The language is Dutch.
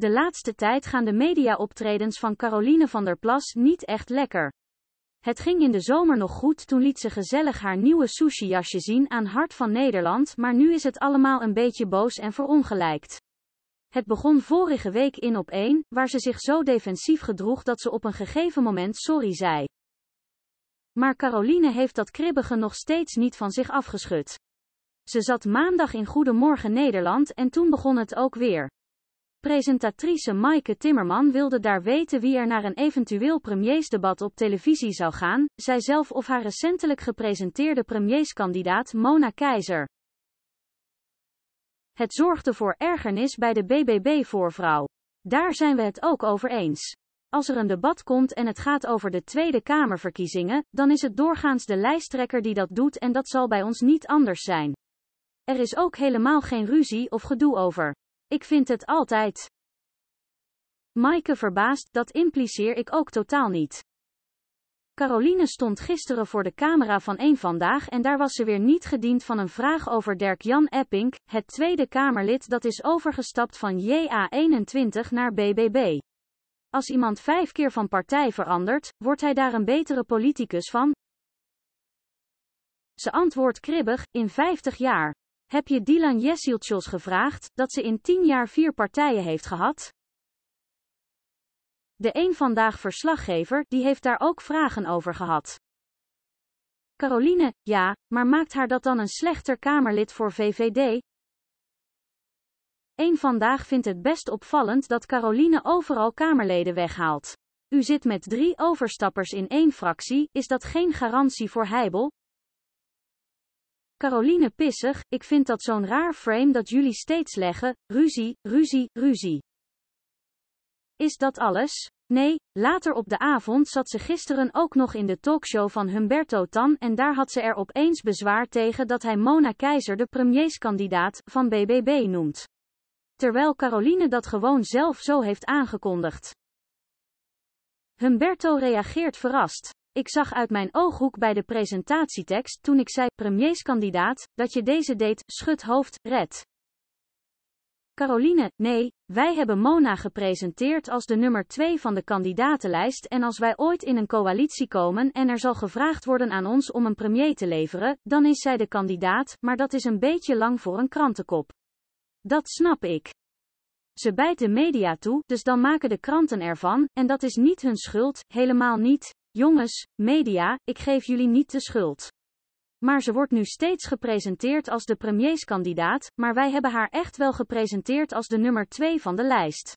De laatste tijd gaan de mediaoptredens van Caroline van der Plas niet echt lekker. Het ging in de zomer nog goed, toen liet ze gezellig haar nieuwe sushi-jasje zien aan Hart van Nederland, maar nu is het allemaal een beetje boos en verongelijkt. Het begon vorige week in op 1, waar ze zich zo defensief gedroeg dat ze op een gegeven moment sorry zei. Maar Caroline heeft dat kribbige nog steeds niet van zich afgeschud. Ze zat maandag in Goedemorgen Nederland en toen begon het ook weer. Presentatrice Maike Timmerman wilde daar weten wie er naar een eventueel premiersdebat op televisie zou gaan, zijzelf of haar recentelijk gepresenteerde premierskandidaat Mona Keizer. Het zorgde voor ergernis bij de BBB-voorvrouw. Daar zijn we het ook over eens. Als er een debat komt en het gaat over de Tweede Kamerverkiezingen, dan is het doorgaans de lijsttrekker die dat doet en dat zal bij ons niet anders zijn. Er is ook helemaal geen ruzie of gedoe over. Ik vind het altijd. Maaike verbaast dat impliceer ik ook totaal niet. Caroline stond gisteren voor de camera van één vandaag en daar was ze weer niet gediend van een vraag over Dirk-Jan Epping, het Tweede Kamerlid dat is overgestapt van JA21 naar BBB. Als iemand vijf keer van partij verandert, wordt hij daar een betere politicus van? Ze antwoordt kribbig, in 50 jaar. Heb je Dylan Yesilchos gevraagd dat ze in tien jaar vier partijen heeft gehad? De een vandaag verslaggever, die heeft daar ook vragen over gehad. Caroline, ja, maar maakt haar dat dan een slechter Kamerlid voor VVD? Eén vandaag vindt het best opvallend dat Caroline overal Kamerleden weghaalt. U zit met drie overstappers in één fractie, is dat geen garantie voor heibel? Caroline Pissig, ik vind dat zo'n raar frame dat jullie steeds leggen, ruzie, ruzie, ruzie. Is dat alles? Nee, later op de avond zat ze gisteren ook nog in de talkshow van Humberto Tan en daar had ze er opeens bezwaar tegen dat hij Mona Keizer de premierskandidaat van BBB noemt. Terwijl Caroline dat gewoon zelf zo heeft aangekondigd. Humberto reageert verrast. Ik zag uit mijn ooghoek bij de presentatietekst toen ik zei, premierskandidaat, dat je deze deed, schud hoofd, red. Caroline, nee, wij hebben Mona gepresenteerd als de nummer 2 van de kandidatenlijst en als wij ooit in een coalitie komen en er zal gevraagd worden aan ons om een premier te leveren, dan is zij de kandidaat, maar dat is een beetje lang voor een krantenkop. Dat snap ik. Ze bijt de media toe, dus dan maken de kranten ervan, en dat is niet hun schuld, helemaal niet, Jongens, media, ik geef jullie niet de schuld. Maar ze wordt nu steeds gepresenteerd als de premierskandidaat, maar wij hebben haar echt wel gepresenteerd als de nummer 2 van de lijst.